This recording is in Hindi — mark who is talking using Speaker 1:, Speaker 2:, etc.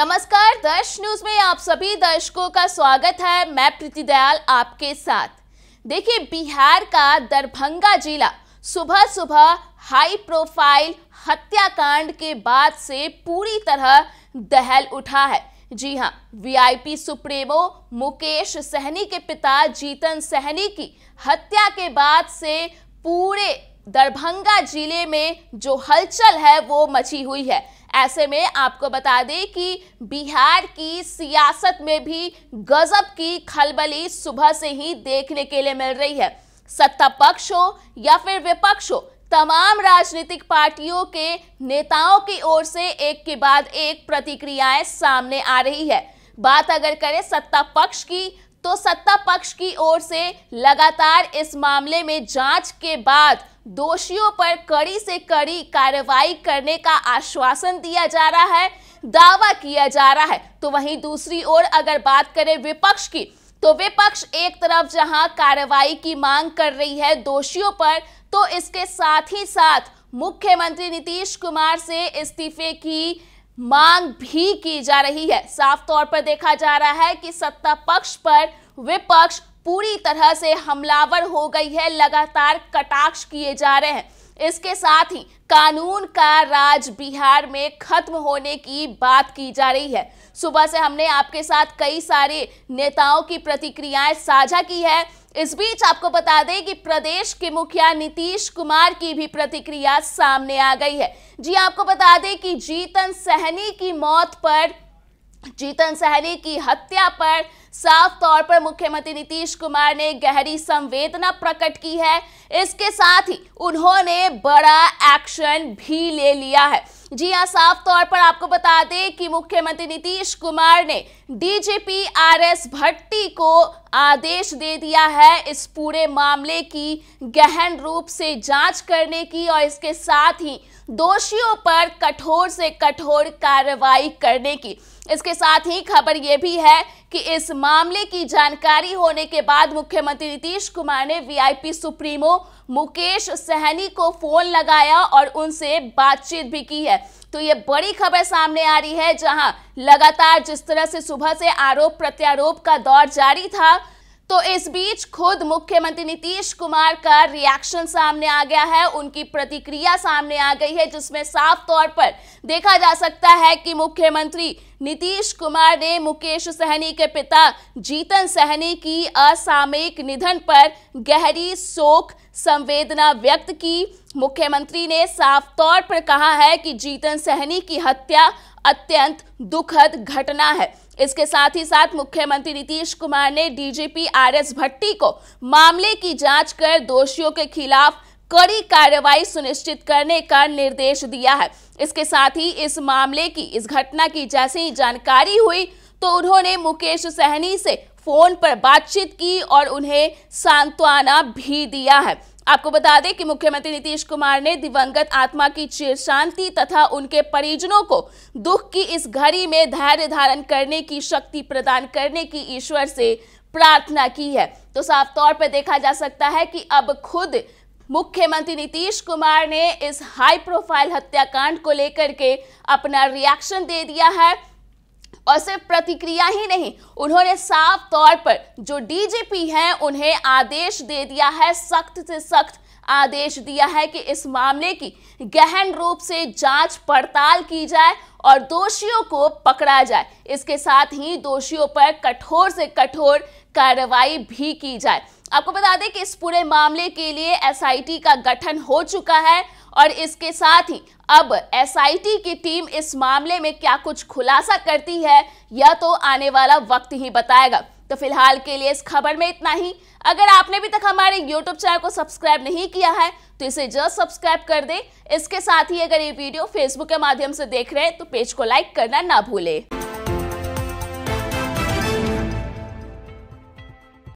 Speaker 1: नमस्कार दर्श न्यूज में आप सभी दर्शकों का स्वागत है मैं प्रीति दयाल आपके साथ देखिए बिहार का दरभंगा जिला सुबह सुबह हाई प्रोफाइल हत्याकांड के बाद से पूरी तरह दहल उठा है जी हाँ वीआईपी सुप्रीमो मुकेश सहनी के पिता जीतन सहनी की हत्या के बाद से पूरे दरभंगा जिले में जो हलचल है वो मची हुई है ऐसे में आपको बता दें कि बिहार की सियासत में भी गजब की खलबली सुबह से ही देखने के लिए मिल रही है सत्ता पक्ष हो या फिर विपक्ष हो तमाम राजनीतिक पार्टियों के नेताओं की ओर से एक के बाद एक प्रतिक्रियाएं सामने आ रही है बात अगर करें सत्ता पक्ष की तो सत्ता पक्ष की ओर से लगातार इस मामले में जांच के बाद दोषियों पर कड़ी से कड़ी कार्रवाई करने का आश्वासन दिया जा रहा है दावा किया जा रहा है तो वहीं दूसरी ओर अगर बात करें विपक्ष की तो विपक्ष एक तरफ जहां कार्रवाई की मांग कर रही है दोषियों पर तो इसके साथ ही साथ मुख्यमंत्री नीतीश कुमार से इस्तीफे की मांग भी की जा रही है साफ तौर पर देखा जा रहा है कि सत्ता पक्ष पर विपक्ष पूरी तरह से हमलावर हो गई है लगातार कटाक्ष किए जा रहे हैं इसके साथ ही कानून का राज बिहार में खत्म होने की बात की जा रही है सुबह से हमने आपके साथ कई सारे नेताओं की प्रतिक्रियाएं साझा की है इस बीच आपको बता दें कि प्रदेश के मुखिया नीतीश कुमार की भी प्रतिक्रिया सामने आ गई है जी आपको बता दें कि जीतन सहनी की मौत पर चेतन सहनी की हत्या पर साफ तौर पर मुख्यमंत्री नीतीश कुमार ने गहरी संवेदना प्रकट की है इसके साथ ही उन्होंने बड़ा एक्शन भी ले लिया है जी हाँ साफ तौर पर आपको बता दें कि मुख्यमंत्री नीतीश कुमार ने डीजीपी आर एस भट्टी को आदेश दे दिया है इस पूरे मामले की गहन रूप से जांच करने की और इसके साथ ही दोषियों पर कठोर से कठोर कार्रवाई करने की इसके साथ ही खबर यह भी है कि इस मामले की जानकारी होने के बाद मुख्यमंत्री नीतीश कुमार ने वीआईपी सुप्रीमो मुकेश सहनी को फोन लगाया और उनसे बातचीत भी की है तो ये बड़ी खबर सामने आ रही है जहां लगातार जिस तरह से सुबह से आरोप प्रत्यारोप का दौर जारी था तो इस बीच खुद मुख्यमंत्री नीतीश कुमार का रिएक्शन सामने आ गया है उनकी प्रतिक्रिया सामने आ गई है जिसमें साफ तौर पर देखा जा सकता है कि मुख्यमंत्री नीतीश कुमार ने मुकेश सहनी के पिता जीतन सहनी की असामयिक निधन पर गहरी शोक संवेदना व्यक्त की मुख्यमंत्री ने साफ तौर पर कहा है कि जीतन सहनी की हत्या अत्यंत दुखद घटना है इसके साथ ही साथ मुख्यमंत्री नीतीश कुमार ने डीजीपी आर एस भट्टी को मामले की जांच कर दोषियों के खिलाफ कड़ी कार्रवाई सुनिश्चित करने का निर्देश दिया है इसके साथ ही इस मामले की इस घटना की जैसे ही जानकारी हुई तो उन्होंने मुकेश सहनी से फोन पर बातचीत की और उन्हें सांत्वना भी दिया है आपको बता दें कि मुख्यमंत्री नीतीश कुमार ने दिवंगत आत्मा की चिर शांति तथा उनके परिजनों को दुख की इस घड़ी में धैर्य धारण करने की शक्ति प्रदान करने की ईश्वर से प्रार्थना की है तो साफ तौर पर देखा जा सकता है कि अब खुद मुख्यमंत्री नीतीश कुमार ने इस हाई प्रोफाइल हत्याकांड को लेकर के अपना रिएक्शन दे दिया है और सिर्फ प्रतिक्रिया ही नहीं उन्होंने साफ तौर पर जो डीजीपी हैं उन्हें आदेश दे दिया है सख्त से सख्त आदेश दिया है कि इस मामले की गहन रूप से जांच पड़ताल की जाए और दोषियों को पकड़ा जाए इसके साथ ही दोषियों पर कठोर से कठोर कार्रवाई भी की जाए आपको बता दें कि इस पूरे मामले के लिए एसआईटी का गठन हो चुका है और इसके साथ ही अब एसआईटी की टीम इस मामले में क्या कुछ खुलासा करती है यह तो आने वाला वक्त ही बताएगा तो फिलहाल के लिए इस खबर में इतना ही अगर आपने भी तक हमारे YouTube चैनल को सब्सक्राइब नहीं किया है तो इसे जस्ट सब्सक्राइब कर दें इसके साथ ही अगर ये वीडियो फेसबुक के माध्यम से देख रहे हैं तो पेज को लाइक करना ना भूलें